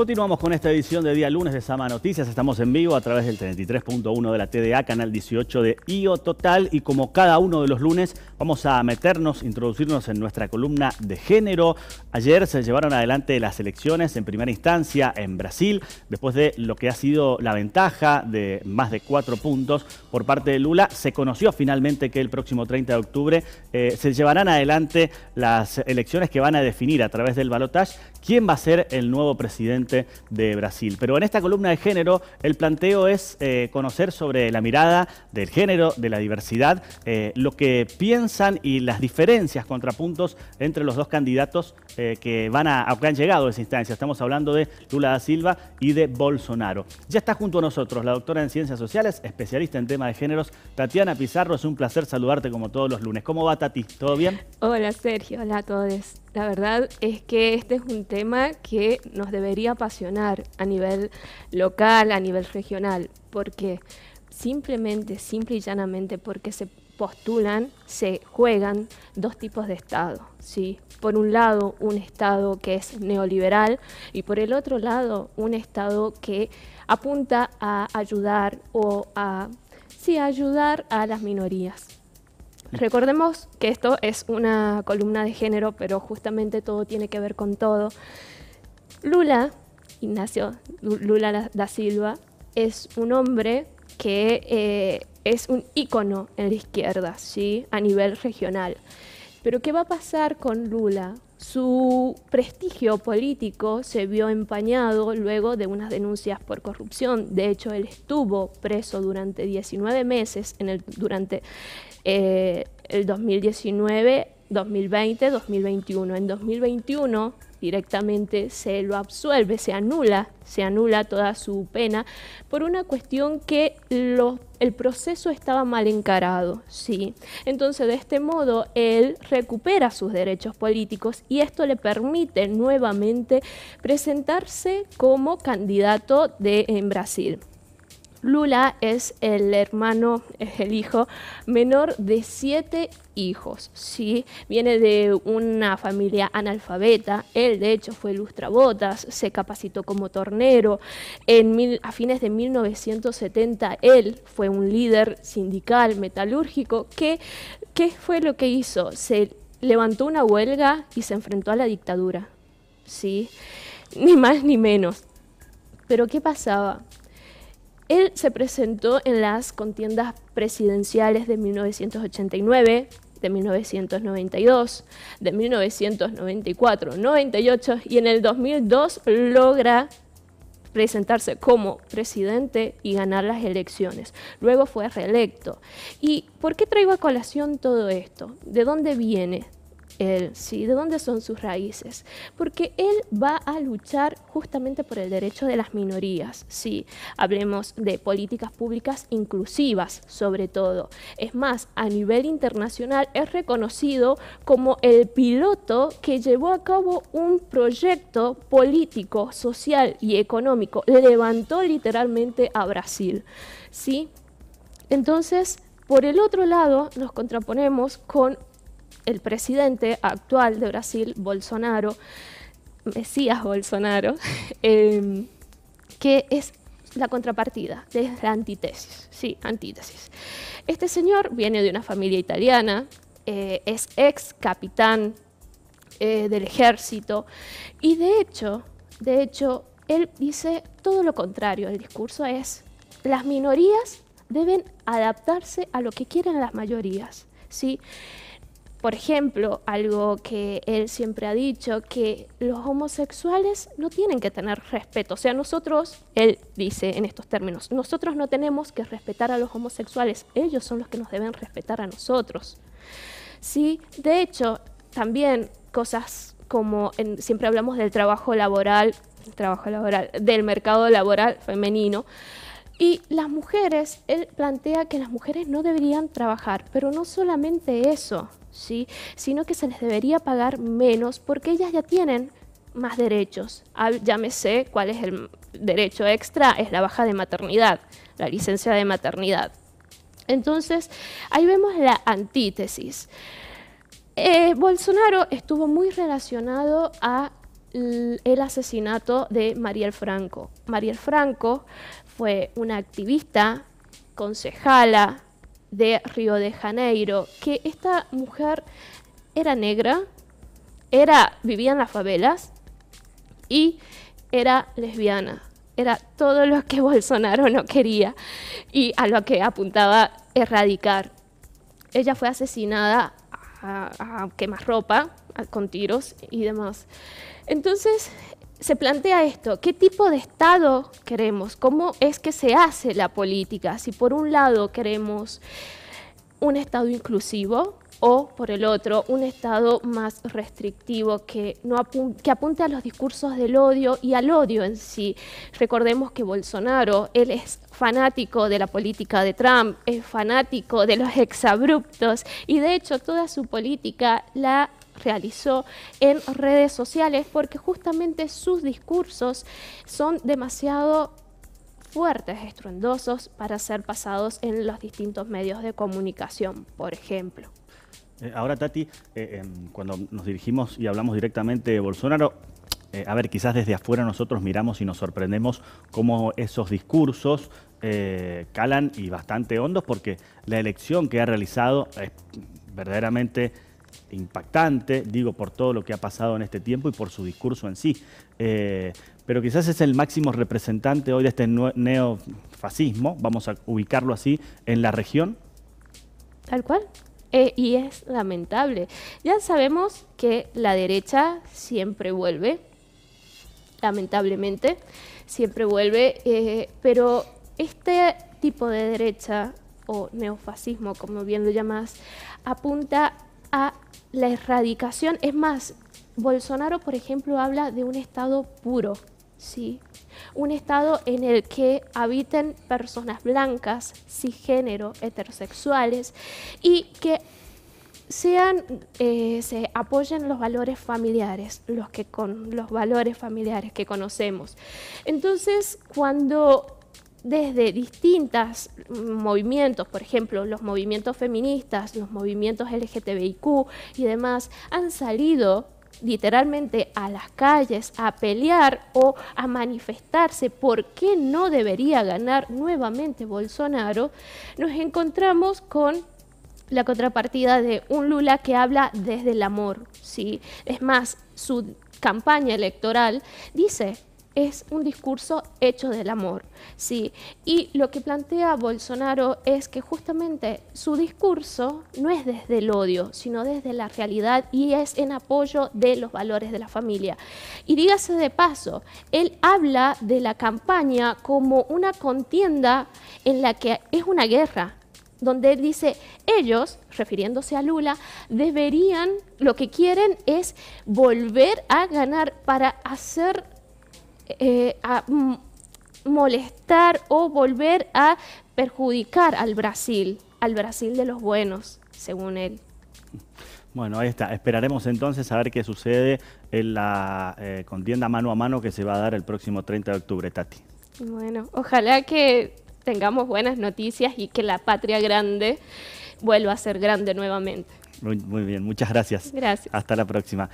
Continuamos con esta edición de día lunes de Sama Noticias. Estamos en vivo a través del 33.1 de la TDA, canal 18 de IO Total. Y como cada uno de los lunes, vamos a meternos, introducirnos en nuestra columna de género. Ayer se llevaron adelante las elecciones en primera instancia en Brasil, después de lo que ha sido la ventaja de más de cuatro puntos por parte de Lula. Se conoció finalmente que el próximo 30 de octubre eh, se llevarán adelante las elecciones que van a definir a través del balotaje quién va a ser el nuevo presidente de Brasil. Pero en esta columna de género, el planteo es eh, conocer sobre la mirada del género, de la diversidad, eh, lo que piensan y las diferencias, contrapuntos entre los dos candidatos eh, que van a, han llegado a esa instancia. Estamos hablando de Lula da Silva y de Bolsonaro. Ya está junto a nosotros la doctora en Ciencias Sociales, especialista en temas de géneros, Tatiana Pizarro. Es un placer saludarte como todos los lunes. ¿Cómo va, Tati? ¿Todo bien? Hola, Sergio. Hola a todos. La verdad es que este es un tema que nos debería apasionar a nivel local, a nivel regional, porque simplemente, simple y llanamente, porque se postulan, se juegan dos tipos de Estado. ¿sí? Por un lado, un Estado que es neoliberal y por el otro lado, un Estado que apunta a ayudar o a, sí, ayudar a las minorías. Mm. Recordemos que esto es una columna de género, pero justamente todo tiene que ver con todo. Lula, Ignacio Lula da Silva, es un hombre que eh, es un ícono en la izquierda, ¿sí? A nivel regional. Pero ¿qué va a pasar con Lula? Su prestigio político se vio empañado luego de unas denuncias por corrupción. De hecho, él estuvo preso durante 19 meses en el, durante eh, el 2019 2020-2021. En 2021 directamente se lo absuelve, se anula, se anula toda su pena por una cuestión que el proceso estaba mal encarado, sí. Entonces, de este modo, él recupera sus derechos políticos y esto le permite nuevamente presentarse como candidato de, en Brasil. Lula es el hermano, es el hijo menor de siete hijos. ¿sí? Viene de una familia analfabeta. Él, de hecho, fue lustrabotas, se capacitó como tornero. En a fines de 1970, él fue un líder sindical metalúrgico. Que, ¿Qué fue lo que hizo? Se levantó una huelga y se enfrentó a la dictadura. ¿sí? Ni más ni menos. Pero ¿qué pasaba? Él se presentó en las contiendas presidenciales de 1989, de 1992, de 1994, 98 y en el 2002 logra presentarse como presidente y ganar las elecciones. Luego fue reelecto. ¿Y por qué traigo a colación todo esto? ¿De dónde viene? él, ¿sí? ¿De dónde son sus raíces? Porque él va a luchar justamente por el derecho de las minorías, ¿sí? Hablemos de políticas públicas inclusivas, sobre todo. Es más, a nivel internacional es reconocido como el piloto que llevó a cabo un proyecto político, social y económico. Levantó literalmente a Brasil, ¿sí? Entonces, por el otro lado, nos contraponemos con el presidente actual de Brasil, Bolsonaro, Mesías Bolsonaro, em, que es la contrapartida, es la antítesis, sí, antítesis. Este señor viene de una familia italiana, eh, es ex capitán eh, del ejército y de hecho, de hecho, él dice todo lo contrario, el discurso es las minorías deben adaptarse a lo que quieren las mayorías, por ejemplo, algo que él siempre ha dicho, que los homosexuales no tienen que tener respeto. O sea, nosotros, él dice en estos términos, nosotros no tenemos que respetar a los homosexuales, ellos son los que nos deben respetar a nosotros. Sí, de hecho, también cosas como siempre hablamos del trabajo laboral, trabajo laboral, del mercado laboral femenino. Y las mujeres, él plantea que las mujeres no deberían trabajar, pero no solamente eso, ¿sí? sino que se les debería pagar menos porque ellas ya tienen más derechos. Ah, ya me sé cuál es el derecho extra, es la baja de maternidad, la licencia de maternidad. Entonces, ahí vemos la antítesis. Eh, Bolsonaro estuvo muy relacionado a el asesinato de Mariel Franco. Mariel Franco fue una activista, concejala de Río de Janeiro, que esta mujer era negra, era, vivía en las favelas y era lesbiana. Era todo lo que Bolsonaro no quería y a lo que apuntaba erradicar. Ella fue asesinada a, a quemarropa, con tiros y demás. Entonces, se plantea esto, ¿qué tipo de Estado queremos? ¿Cómo es que se hace la política? Si por un lado queremos un Estado inclusivo o por el otro un Estado más restrictivo que, que apunte a los discursos del odio y al odio en sí. Recordemos que Bolsonaro, él es fanático de la política de Trump, es fanático de los exabruptos y de hecho toda su política la realizó en redes sociales porque justamente sus discursos son demasiado fuertes, estruendosos para ser pasados en los distintos medios de comunicación, por ejemplo. Eh, ahora, Tati, eh, em, cuando nos dirigimos y hablamos directamente de Bolsonaro, eh, a ver, quizás desde afuera nosotros miramos y nos sorprendemos cómo esos discursos calan y bastante hondos, porque la elección que ha realizado es verdaderamente impactante, digo, por todo lo que ha pasado en este tiempo y por su discurso en sí. Eh, pero quizás es el máximo representante hoy de este neofascismo, vamos a ubicarlo así, en la región. Tal cual. Eh, y es lamentable. Ya sabemos que la derecha siempre vuelve, lamentablemente, siempre vuelve, eh, pero este tipo de derecha o neofascismo, como bien lo llamas, apunta la erradicación. Es más, Bolsonaro, por ejemplo, habla de un Estado puro, ¿sí? Un Estado en el que habiten personas blancas, cisgénero, heterosexuales y que sean, eh, se apoyen los valores familiares, los, que con, los valores familiares que conocemos. Entonces, cuando desde distintos movimientos, por ejemplo, los movimientos feministas, los movimientos LGTBIQ y demás, han salido literalmente a las calles a pelear o a manifestarse por qué no debería ganar nuevamente Bolsonaro, nos encontramos con la contrapartida de un Lula que habla desde el amor, ¿sí? Es más, su campaña electoral dice es un discurso hecho del amor, ¿sí? Y lo que plantea Bolsonaro es que justamente su discurso no es desde el odio, sino desde la realidad y es en apoyo de los valores de la familia. Y dígase de paso, él habla de la campaña como una contienda en la que es una guerra, donde él dice, ellos, refiriéndose a Lula, deberían, lo que quieren es volver a ganar para hacer eh, a molestar o volver a perjudicar al Brasil, al Brasil de los buenos, según él. Bueno, ahí está. Esperaremos entonces a ver qué sucede en la eh, contienda mano a mano que se va a dar el próximo 30 de octubre, Tati. Bueno, ojalá que tengamos buenas noticias y que la patria grande vuelva a ser grande nuevamente. muy bien, muchas gracias. Gracias. Hasta la próxima.